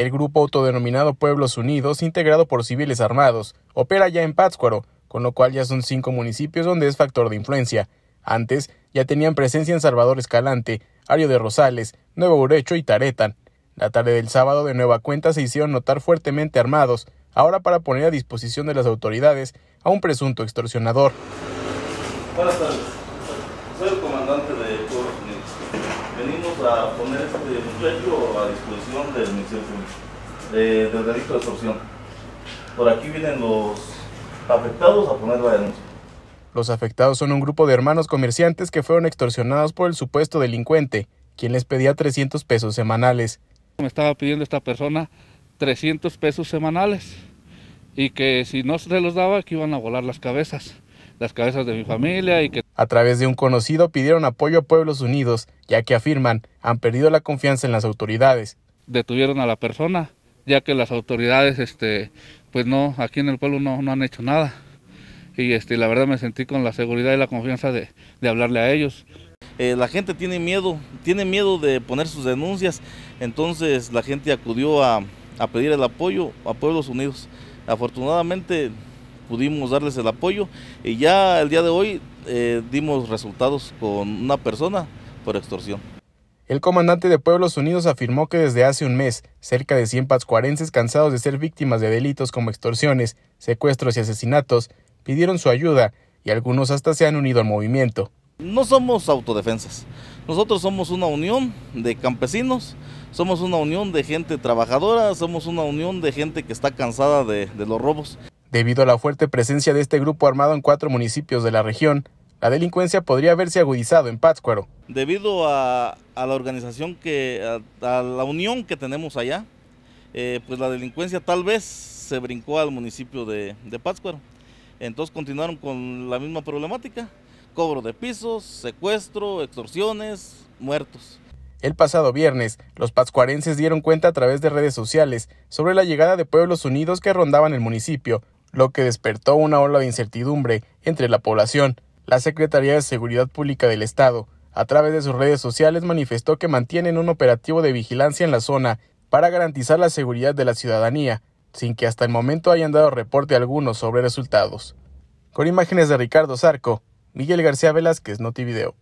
El grupo autodenominado Pueblos Unidos, integrado por civiles armados, opera ya en Pátzcuaro, con lo cual ya son cinco municipios donde es factor de influencia. Antes ya tenían presencia en Salvador Escalante, Ario de Rosales, Nuevo Urecho y Taretan. La tarde del sábado de nueva cuenta se hicieron notar fuertemente armados, ahora para poner a disposición de las autoridades a un presunto extorsionador soy el comandante de Coro, Venimos a poner este muchacho a disposición del Ministerio del delito de extorsión. Por aquí vienen los afectados a poner la denuncia. Los afectados son un grupo de hermanos comerciantes que fueron extorsionados por el supuesto delincuente, quien les pedía 300 pesos semanales. Me estaba pidiendo esta persona 300 pesos semanales y que si no se los daba que iban a volar las cabezas las cabezas de mi familia y que... A través de un conocido pidieron apoyo a Pueblos Unidos, ya que afirman han perdido la confianza en las autoridades. Detuvieron a la persona, ya que las autoridades, este, pues no, aquí en el pueblo no, no han hecho nada. Y este, la verdad me sentí con la seguridad y la confianza de, de hablarle a ellos. Eh, la gente tiene miedo, tiene miedo de poner sus denuncias, entonces la gente acudió a, a pedir el apoyo a Pueblos Unidos. Afortunadamente pudimos darles el apoyo y ya el día de hoy eh, dimos resultados con una persona por extorsión. El comandante de Pueblos Unidos afirmó que desde hace un mes, cerca de 100 pascuarenses cansados de ser víctimas de delitos como extorsiones, secuestros y asesinatos, pidieron su ayuda y algunos hasta se han unido al movimiento. No somos autodefensas, nosotros somos una unión de campesinos, somos una unión de gente trabajadora, somos una unión de gente que está cansada de los robos. Debido a la fuerte presencia de este grupo armado en cuatro municipios de la región, la delincuencia podría haberse agudizado en Pátzcuaro. Debido a, la organización, que, a, la unión que tenemos allá, eh, pues la delincuencia tal vez se brincó al municipio de, de Pátzcuaro. Entonces continuaron con la misma problemática, cobro de pisos, secuestro, extorsiones, muertos. El pasado viernes, los pascuarenses dieron cuenta a través de redes sociales sobre la llegada de pueblos unidos que rondaban el municipio, lo que despertó una ola de incertidumbre entre la población. La Secretaría de Seguridad Pública del Estado, a través de sus redes sociales, manifestó que mantienen un operativo de vigilancia en la zona para garantizar la seguridad de la ciudadanía, sin que hasta el momento hayan dado reporte alguno sobre resultados. Con imágenes de Ricardo Zarco, Miguel García Velázquez, Notivideo.